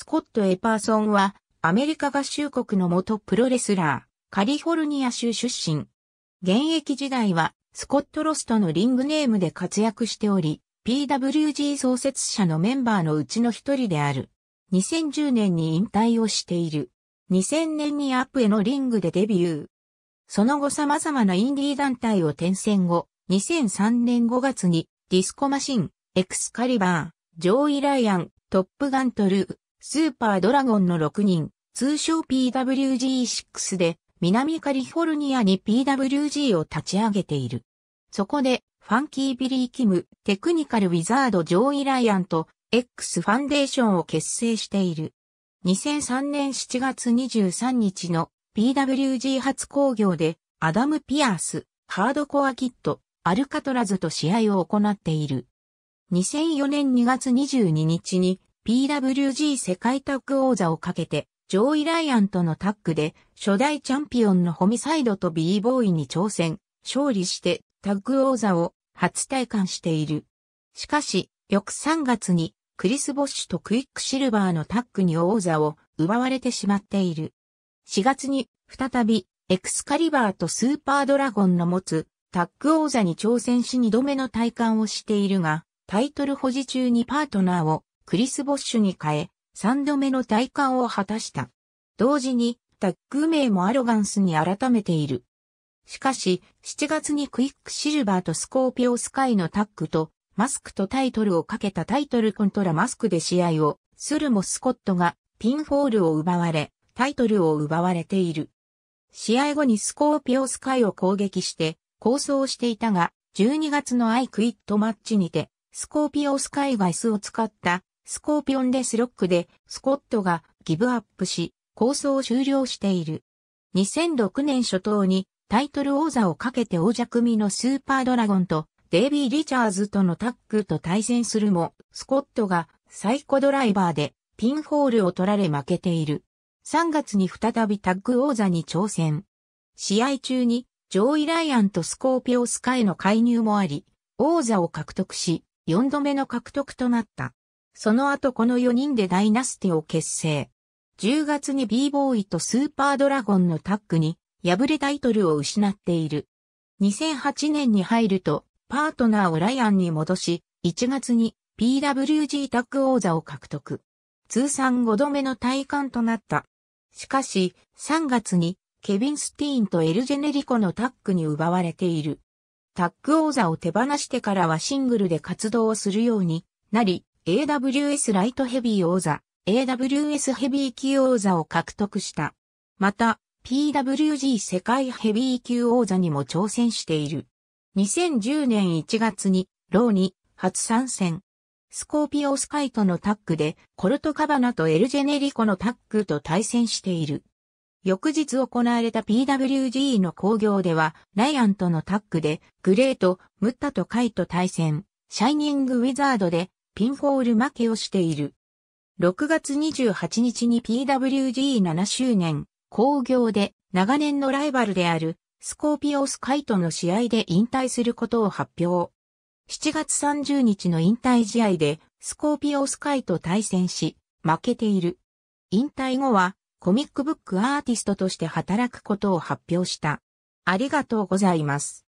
スコット・エパーソンは、アメリカ合衆国の元プロレスラー、カリフォルニア州出身。現役時代は、スコット・ロストのリングネームで活躍しており、PWG 創設者のメンバーのうちの一人である。2010年に引退をしている。2000年にアップへのリングでデビュー。その後様々なインディー団体を転戦後、2003年5月にディスコマシン、エクスカリバー、ジョーイ・ライアン、トップガントルー、スーパードラゴンの6人、通称 PWG6 で、南カリフォルニアに PWG を立ち上げている。そこで、ファンキー・ビリー・キム、テクニカル・ウィザード・ジョーイ・ライアンと、X ファンデーションを結成している。2003年7月23日の PWG 初工業で、アダム・ピアース、ハードコアキット、アルカトラズと試合を行っている。2004年2月22日に PWG 世界タッグ王座をかけて、上位ライアンとのタッグで、初代チャンピオンのホミサイドと b ボーイに挑戦、勝利してタッグ王座を初体感している。しかし、翌3月に、クリス・ボッシュとクイックシルバーのタッグに王座を奪われてしまっている。4月に、再び、エクスカリバーとスーパードラゴンの持つタッグ王座に挑戦し2度目の体感をしているが、タイトル保持中にパートナーをクリス・ボッシュに変え、3度目の体感を果たした。同時に、タッグ名もアロガンスに改めている。しかし、7月にクイックシルバーとスコーピオスカイのタッグと、マスクとタイトルをかけたタイトルコントラマスクで試合を、するもスコットがピンフォールを奪われ、タイトルを奪われている。試合後にスコーピオスカイを攻撃して、構想していたが、12月のアイクイットマッチにて、スコーピオスカイが椅子を使ったスコーピオンレスロックで、スコットがギブアップし、構想を終了している。2006年初頭に、タイトル王座をかけて王者組のスーパードラゴンと、デイビー・リチャーズとのタッグと対戦するも、スコットがサイコドライバーでピンホールを取られ負けている。3月に再びタッグ王座に挑戦。試合中に、ジョーイ・ライアンとスコーピオスカへの介入もあり、王座を獲得し、4度目の獲得となった。その後この4人でダイナステを結成。10月に b ボーイとスーパードラゴンのタッグに、敗れタイトルを失っている。2008年に入ると、パートナーをライアンに戻し、1月に PWG タッグ王座を獲得。通算5度目の体感となった。しかし、3月に、ケビン・スティーンとエル・ジェネリコのタッグに奪われている。タッグ王座を手放してからはシングルで活動をするようになり、AWS ライトヘビー王座、AWS ヘビー級王座を獲得した。また、PWG 世界ヘビー級王座にも挑戦している。2010年1月に、ローに初参戦。スコーピオスカイとのタッグで、コルトカバナとエルジェネリコのタッグと対戦している。翌日行われた PWG の興行では、ライアンとのタッグで、グレート、ムッタとカイと対戦、シャイニングウィザードで、ピンホール負けをしている。6月28日に PWG7 周年、工業で長年のライバルであるスコーピオスカイとの試合で引退することを発表。7月30日の引退試合でスコーピオスカイと対戦し、負けている。引退後はコミックブックアーティストとして働くことを発表した。ありがとうございます。